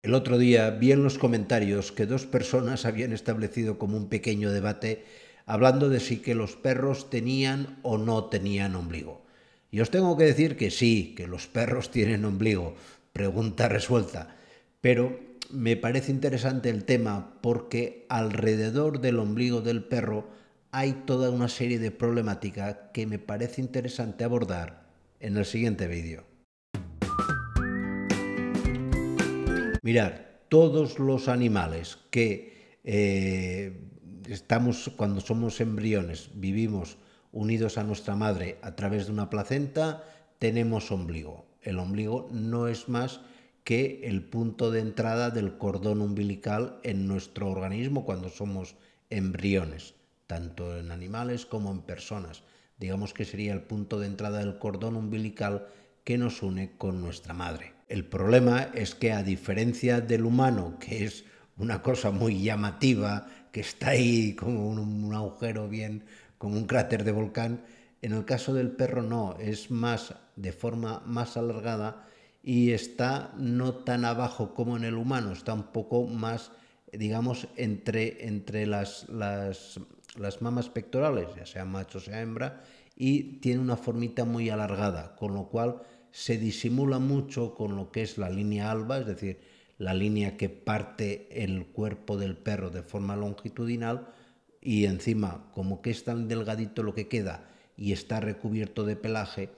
El otro día vi en los comentarios que dos personas habían establecido como un pequeño debate hablando de si que los perros tenían o no tenían ombligo. Y os tengo que decir que sí, que los perros tienen ombligo, pregunta resuelta. Pero me parece interesante el tema porque alrededor del ombligo del perro hay toda una serie de problemática que me parece interesante abordar en el siguiente vídeo. mirar, todos los animales que eh, estamos cuando somos embriones, vivimos unidos a nuestra madre a través de una placenta, tenemos ombligo. El ombligo no es más que el punto de entrada del cordón umbilical en nuestro organismo cuando somos embriones, tanto en animales como en personas. Digamos que sería el punto de entrada del cordón umbilical que nos une con nuestra madre. El problema es que a diferencia del humano, que es una cosa muy llamativa, que está ahí como un, agujero bien, como un cráter de volcán, en el caso del perro no, es más de forma más alargada y está no tan abajo como en el humano, está un poco más, digamos, entre, entre las, las, las mamas pectorales, ya sea macho, sea hembra, y tiene una formita muy alargada, con lo cual se disimula mucho con lo que es la línea alba, es decir, la línea que parte el cuerpo del perro de forma longitudinal y encima, como que es tan delgadito lo que queda y está recubierto de pelaje,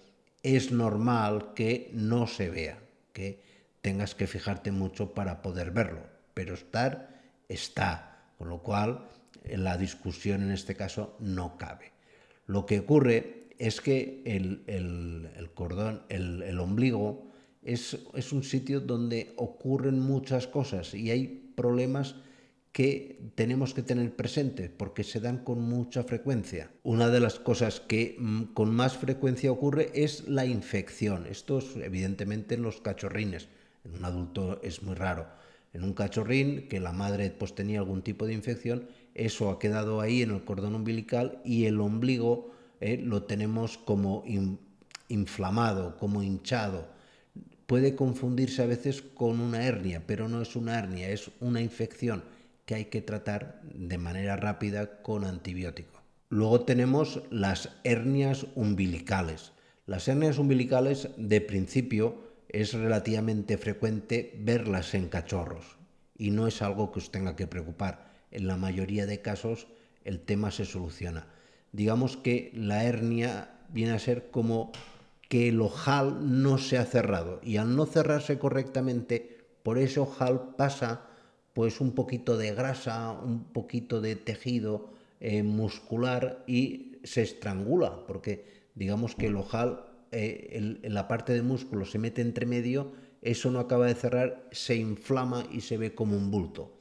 es normal que no se vea, que tengas que fijarte mucho para poder verlo, pero estar está, con lo cual la discusión en este caso no cabe. Lo que ocurre es que el, el, cordón, el, ombligo, es, es, un sitio donde ocurren muchas cosas y hay problemas que tenemos que tener presentes porque se dan con mucha frecuencia. Una de las cosas que mm, con más frecuencia ocurre es la infección. Esto es evidentemente en los cachorrines. En un adulto es muy raro. En un cachorrín que la madre pues tenía algún tipo de infección, eso ha quedado ahí en el cordón umbilical y el ombligo ¿eh? lo tenemos como inflamado, como hinchado. Puede confundirse a veces con una hernia, pero no es una hernia, es una infección que hay que tratar de manera rápida con antibiótico. Luego tenemos las hernias umbilicales. Las hernias umbilicales de principio es relativamente frecuente verlas en cachorros y no es algo que os tenga que preocupar. En la mayoría de casos el tema se soluciona digamos que la hernia viene a ser como que el ojal no se ha cerrado y al no cerrarse correctamente, por ese ojal pasa pues un poquito de grasa, un poquito de tejido eh, muscular y se estrangula, porque digamos que el ojal, en eh, la parte de músculo se mete entre medio, eso no acaba de cerrar, se inflama y se ve como un bulto.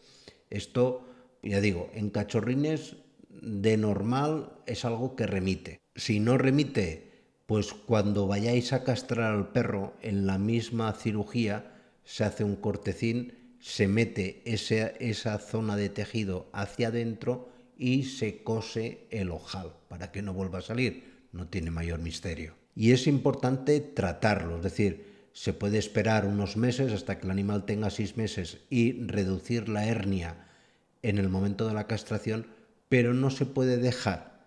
Esto, ya digo, en cachorrines de normal es algo que remite. Si no remite, pues cuando vayáis a castrar al perro en la misma cirugía, se hace un cortecín, se mete esa zona de tejido hacia adentro y se cose el ojal para que no vuelva a salir. No tiene mayor misterio. Y es importante tratarlo, es decir, se puede esperar unos meses hasta que el animal tenga seis meses y reducir la hernia en el momento de la castración pero no se puede dejar.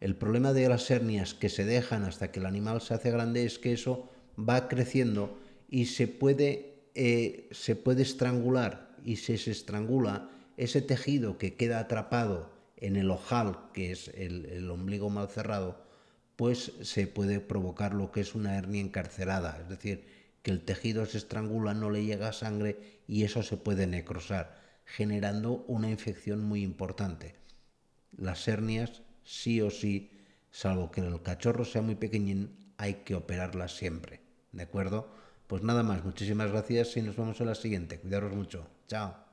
El problema de las hernias que se dejan hasta que el animal se hace grande es que eso va creciendo y se puede, eh, se puede estrangular y si se estrangula ese tejido que queda atrapado en el ojal, que es el ombligo mal cerrado, pues se puede provocar lo que es una hernia encarcelada, es decir, que el tejido se estrangula, no le llega sangre y eso se puede necrosar, generando una infección muy importante las hernias sí o sí, salvo que el cachorro sea muy pequeñín, hay que operarlas siempre. ¿De acuerdo? Pues nada más, muchísimas gracias y nos vemos en la siguiente. Cuidaros mucho. Chao.